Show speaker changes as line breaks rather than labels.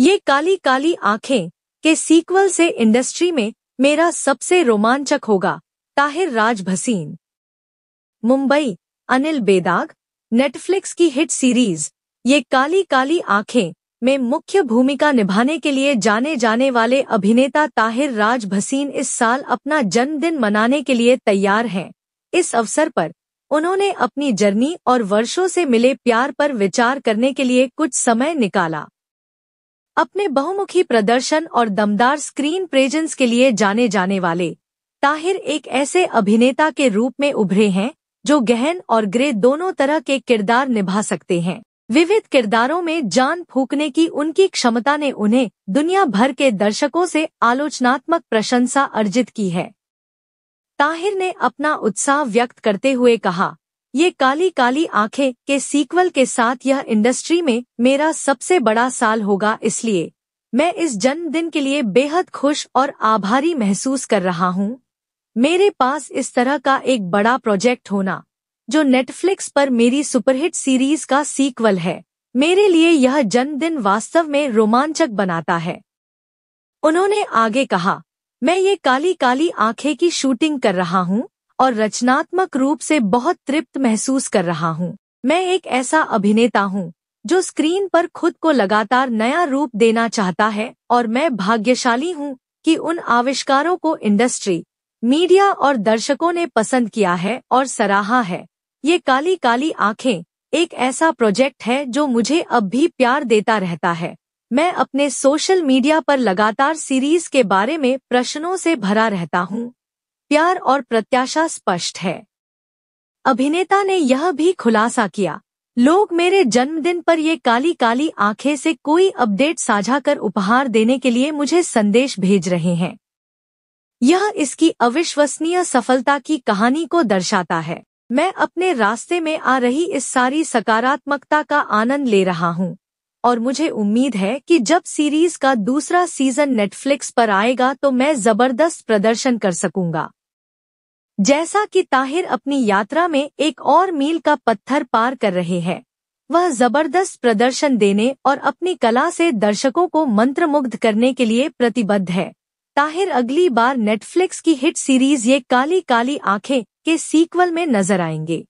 ये काली काली आंखें के सीक्वल से इंडस्ट्री में मेरा सबसे रोमांचक होगा ताहिर राज भसीन मुंबई अनिल बेदाग नेटफ्लिक्स की हिट सीरीज ये काली काली आंखें में मुख्य भूमिका निभाने के लिए जाने जाने वाले अभिनेता ताहिर राज भसीन इस साल अपना जन्मदिन मनाने के लिए तैयार हैं इस अवसर पर उन्होंने अपनी जर्नी और वर्षों से मिले प्यार पर विचार करने के लिए कुछ समय निकाला अपने बहुमुखी प्रदर्शन और दमदार स्क्रीन प्रेजेंस के लिए जाने जाने वाले ताहिर एक ऐसे अभिनेता के रूप में उभरे हैं जो गहन और ग्रे दोनों तरह के किरदार निभा सकते हैं विविध किरदारों में जान फूकने की उनकी क्षमता ने उन्हें दुनिया भर के दर्शकों से आलोचनात्मक प्रशंसा अर्जित की है ताहिर ने अपना उत्साह व्यक्त करते हुए कहा ये काली काली आंखें के सीक्वल के साथ यह इंडस्ट्री में मेरा सबसे बड़ा साल होगा इसलिए मैं इस जन्मदिन के लिए बेहद खुश और आभारी महसूस कर रहा हूँ मेरे पास इस तरह का एक बड़ा प्रोजेक्ट होना जो नेटफ्लिक्स पर मेरी सुपरहिट सीरीज का सीक्वल है मेरे लिए यह जन्मदिन वास्तव में रोमांचक बनाता है उन्होंने आगे कहा मैं ये काली काली आंखें की शूटिंग कर रहा हूँ और रचनात्मक रूप से बहुत तृप्त महसूस कर रहा हूँ मैं एक ऐसा अभिनेता हूँ जो स्क्रीन पर खुद को लगातार नया रूप देना चाहता है और मैं भाग्यशाली हूँ कि उन आविष्कारों को इंडस्ट्री मीडिया और दर्शकों ने पसंद किया है और सराहा है ये काली काली आँखें एक ऐसा प्रोजेक्ट है जो मुझे अब भी प्यार देता रहता है मैं अपने सोशल मीडिया पर लगातार सीरीज के बारे में प्रश्नों से भरा रहता हूँ प्यार और प्रत्याशा स्पष्ट है अभिनेता ने यह भी खुलासा किया लोग मेरे जन्मदिन पर ये काली काली आंखें से कोई अपडेट साझा कर उपहार देने के लिए मुझे संदेश भेज रहे हैं यह इसकी अविश्वसनीय सफलता की कहानी को दर्शाता है मैं अपने रास्ते में आ रही इस सारी सकारात्मकता का आनंद ले रहा हूँ और मुझे उम्मीद है कि जब सीरीज का दूसरा सीजन नेटफ्लिक्स पर आएगा तो मैं जबरदस्त प्रदर्शन कर सकूंगा जैसा कि ताहिर अपनी यात्रा में एक और मील का पत्थर पार कर रहे हैं वह जबरदस्त प्रदर्शन देने और अपनी कला से दर्शकों को मंत्रमुग्ध करने के लिए प्रतिबद्ध है ताहिर अगली बार नेटफ्लिक्स की हिट सीरीज ये काली काली आंखें के सीक्वल में नजर आएंगे